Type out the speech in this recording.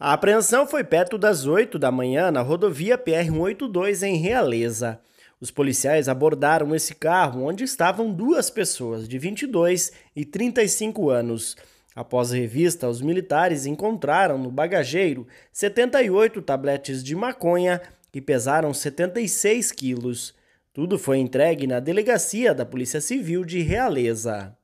A apreensão foi perto das 8 da manhã na rodovia PR-182 em Realeza. Os policiais abordaram esse carro onde estavam duas pessoas de 22 e 35 anos. Após revista, os militares encontraram no bagageiro 78 tabletes de maconha que pesaram 76 quilos. Tudo foi entregue na delegacia da Polícia Civil de Realeza.